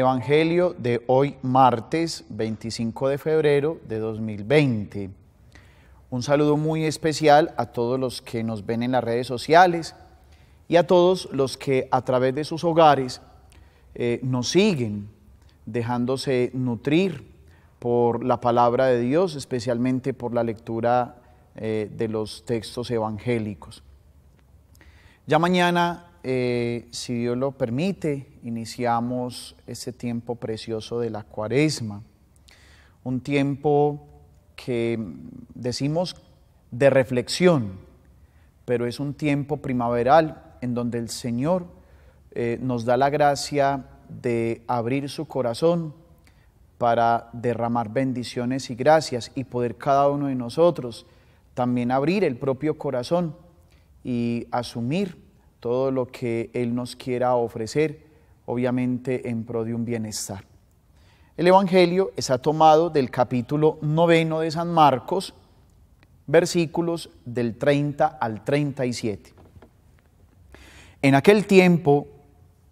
Evangelio de hoy martes 25 de febrero de 2020. Un saludo muy especial a todos los que nos ven en las redes sociales y a todos los que a través de sus hogares eh, nos siguen, dejándose nutrir por la palabra de Dios, especialmente por la lectura eh, de los textos evangélicos. Ya mañana eh, si Dios lo permite, iniciamos este tiempo precioso de la cuaresma, un tiempo que decimos de reflexión, pero es un tiempo primaveral en donde el Señor eh, nos da la gracia de abrir su corazón para derramar bendiciones y gracias y poder cada uno de nosotros también abrir el propio corazón y asumir todo lo que Él nos quiera ofrecer, obviamente en pro de un bienestar. El Evangelio está tomado del capítulo noveno de San Marcos, versículos del 30 al 37. En aquel tiempo,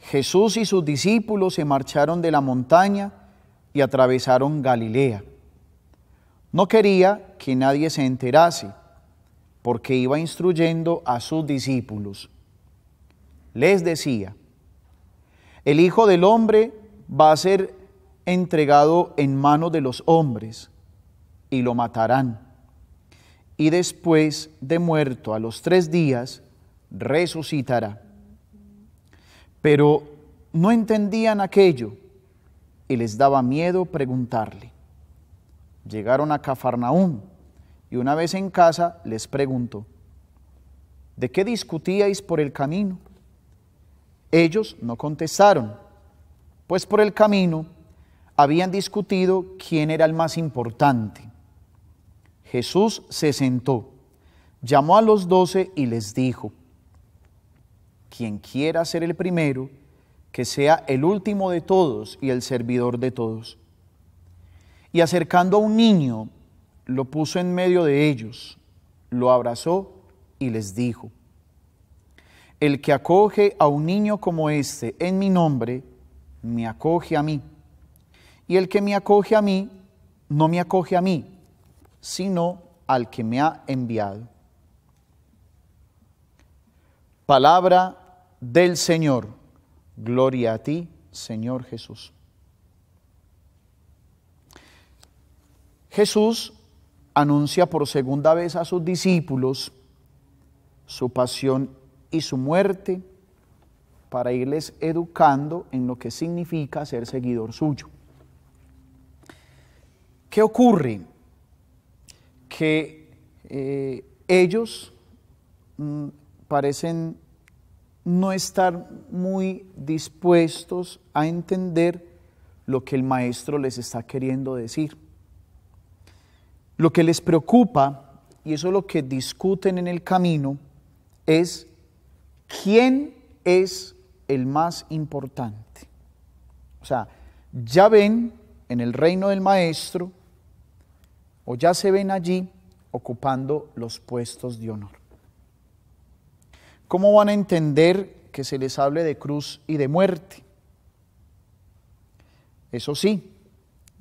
Jesús y sus discípulos se marcharon de la montaña y atravesaron Galilea. No quería que nadie se enterase, porque iba instruyendo a sus discípulos les decía, el Hijo del Hombre va a ser entregado en manos de los hombres y lo matarán. Y después de muerto a los tres días, resucitará. Pero no entendían aquello y les daba miedo preguntarle. Llegaron a Cafarnaún y una vez en casa les preguntó, ¿de qué discutíais por el camino? Ellos no contestaron, pues por el camino habían discutido quién era el más importante. Jesús se sentó, llamó a los doce y les dijo, quien quiera ser el primero, que sea el último de todos y el servidor de todos. Y acercando a un niño, lo puso en medio de ellos, lo abrazó y les dijo, el que acoge a un niño como este en mi nombre, me acoge a mí. Y el que me acoge a mí, no me acoge a mí, sino al que me ha enviado. Palabra del Señor. Gloria a ti, Señor Jesús. Jesús anuncia por segunda vez a sus discípulos su pasión y su muerte para irles educando en lo que significa ser seguidor suyo. ¿Qué ocurre? Que eh, ellos mm, parecen no estar muy dispuestos a entender lo que el maestro les está queriendo decir. Lo que les preocupa, y eso es lo que discuten en el camino, es ¿quién es el más importante? O sea, ya ven en el reino del maestro o ya se ven allí ocupando los puestos de honor. ¿Cómo van a entender que se les hable de cruz y de muerte? Eso sí,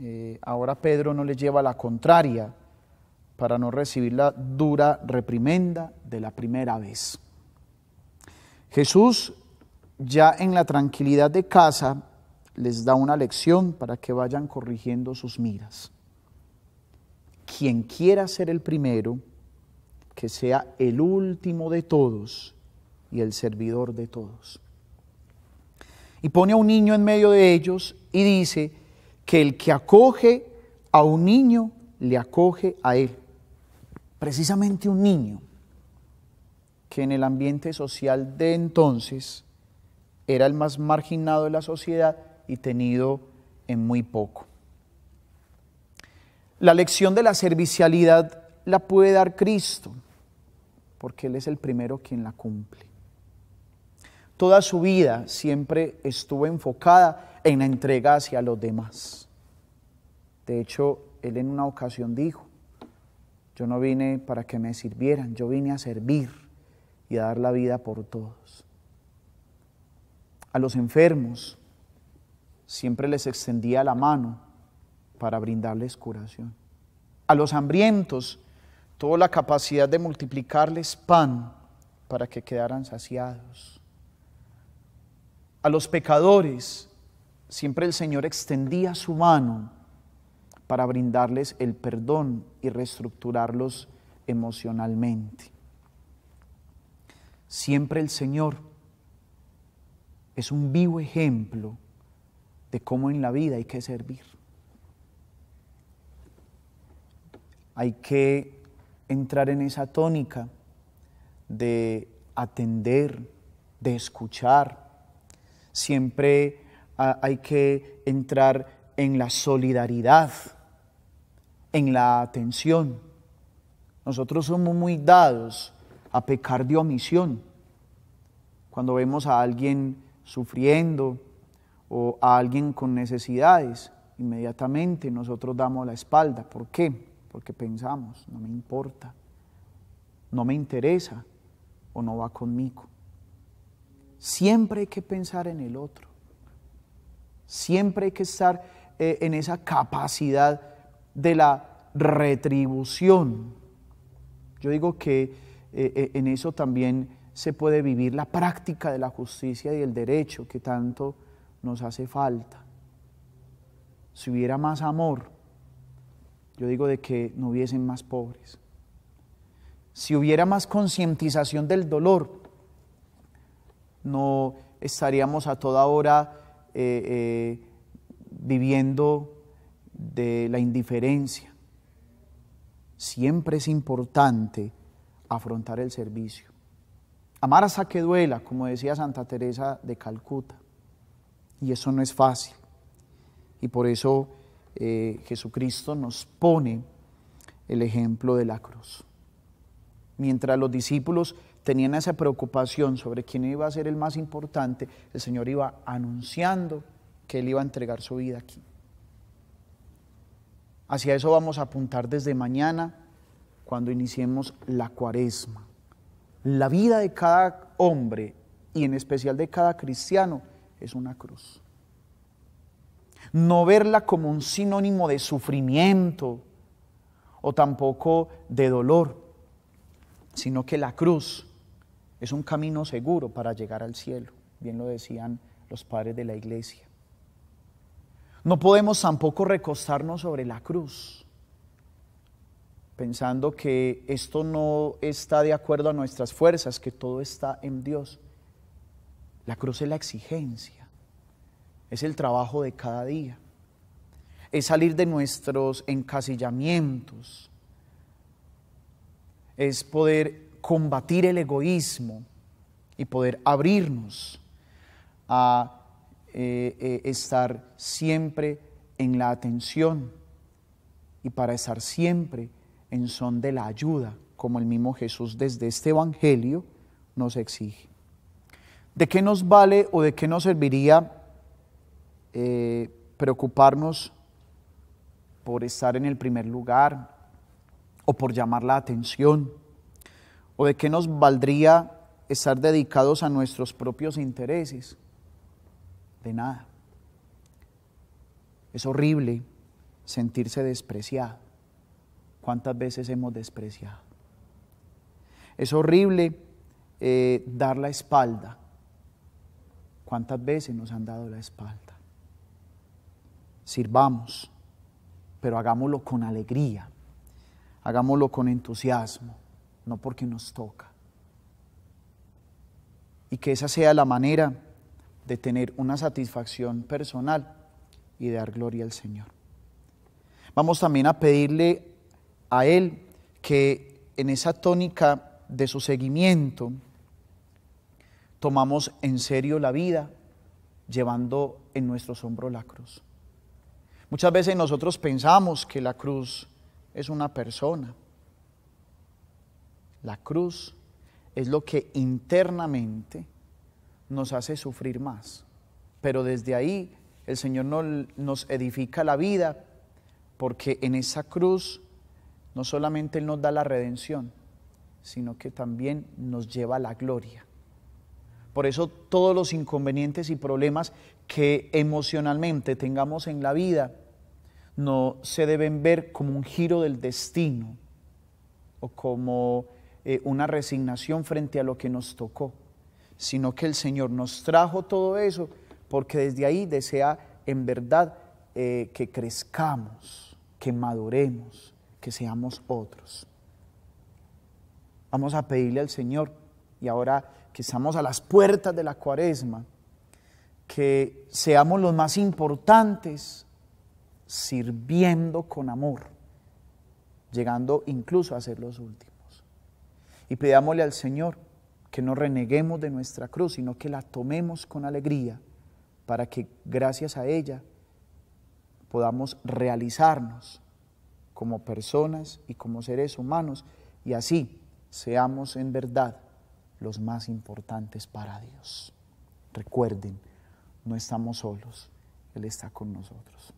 eh, ahora Pedro no les lleva la contraria para no recibir la dura reprimenda de la primera vez. Jesús ya en la tranquilidad de casa les da una lección para que vayan corrigiendo sus miras. Quien quiera ser el primero, que sea el último de todos y el servidor de todos. Y pone a un niño en medio de ellos y dice que el que acoge a un niño, le acoge a él. Precisamente un niño que en el ambiente social de entonces era el más marginado de la sociedad y tenido en muy poco. La lección de la servicialidad la puede dar Cristo, porque Él es el primero quien la cumple. Toda su vida siempre estuvo enfocada en la entrega hacia los demás. De hecho, Él en una ocasión dijo, yo no vine para que me sirvieran, yo vine a servir y a dar la vida por todos. A los enfermos siempre les extendía la mano para brindarles curación. A los hambrientos toda la capacidad de multiplicarles pan para que quedaran saciados. A los pecadores siempre el Señor extendía su mano para brindarles el perdón y reestructurarlos emocionalmente. Siempre el Señor es un vivo ejemplo de cómo en la vida hay que servir. Hay que entrar en esa tónica de atender, de escuchar. Siempre ah, hay que entrar en la solidaridad, en la atención. Nosotros somos muy dados a pecar de omisión. Cuando vemos a alguien sufriendo o a alguien con necesidades, inmediatamente nosotros damos la espalda. ¿Por qué? Porque pensamos, no me importa, no me interesa o no va conmigo. Siempre hay que pensar en el otro. Siempre hay que estar eh, en esa capacidad de la retribución. Yo digo que eh, eh, en eso también se puede vivir la práctica de la justicia y el derecho que tanto nos hace falta. Si hubiera más amor, yo digo de que no hubiesen más pobres. Si hubiera más concientización del dolor, no estaríamos a toda hora eh, viviendo de la indiferencia. Siempre es importante afrontar el servicio. Amar hasta que duela, como decía Santa Teresa de Calcuta. Y eso no es fácil. Y por eso eh, Jesucristo nos pone el ejemplo de la cruz. Mientras los discípulos tenían esa preocupación sobre quién iba a ser el más importante, el Señor iba anunciando que Él iba a entregar su vida aquí. Hacia eso vamos a apuntar desde mañana cuando iniciemos la cuaresma. La vida de cada hombre y en especial de cada cristiano es una cruz. No verla como un sinónimo de sufrimiento o tampoco de dolor, sino que la cruz es un camino seguro para llegar al cielo, bien lo decían los padres de la iglesia. No podemos tampoco recostarnos sobre la cruz, pensando que esto no está de acuerdo a nuestras fuerzas, que todo está en Dios. La cruz es la exigencia, es el trabajo de cada día, es salir de nuestros encasillamientos, es poder combatir el egoísmo y poder abrirnos a eh, eh, estar siempre en la atención y para estar siempre en son de la ayuda, como el mismo Jesús desde este Evangelio nos exige. ¿De qué nos vale o de qué nos serviría eh, preocuparnos por estar en el primer lugar o por llamar la atención? ¿O de qué nos valdría estar dedicados a nuestros propios intereses? De nada. Es horrible sentirse despreciado cuántas veces hemos despreciado. Es horrible eh, dar la espalda. ¿Cuántas veces nos han dado la espalda? Sirvamos, pero hagámoslo con alegría, hagámoslo con entusiasmo, no porque nos toca. Y que esa sea la manera de tener una satisfacción personal y de dar gloria al Señor. Vamos también a pedirle a él que en esa tónica de su seguimiento tomamos en serio la vida llevando en nuestros hombros la cruz. Muchas veces nosotros pensamos que la cruz es una persona. La cruz es lo que internamente nos hace sufrir más. Pero desde ahí el Señor no nos edifica la vida porque en esa cruz no solamente Él nos da la redención, sino que también nos lleva a la gloria. Por eso todos los inconvenientes y problemas que emocionalmente tengamos en la vida no se deben ver como un giro del destino o como eh, una resignación frente a lo que nos tocó, sino que el Señor nos trajo todo eso porque desde ahí desea en verdad eh, que crezcamos, que maduremos, que seamos otros. Vamos a pedirle al Señor, y ahora que estamos a las puertas de la cuaresma, que seamos los más importantes sirviendo con amor, llegando incluso a ser los últimos. Y pidámosle al Señor que no reneguemos de nuestra cruz, sino que la tomemos con alegría para que gracias a ella podamos realizarnos como personas y como seres humanos y así seamos en verdad los más importantes para Dios. Recuerden, no estamos solos, Él está con nosotros.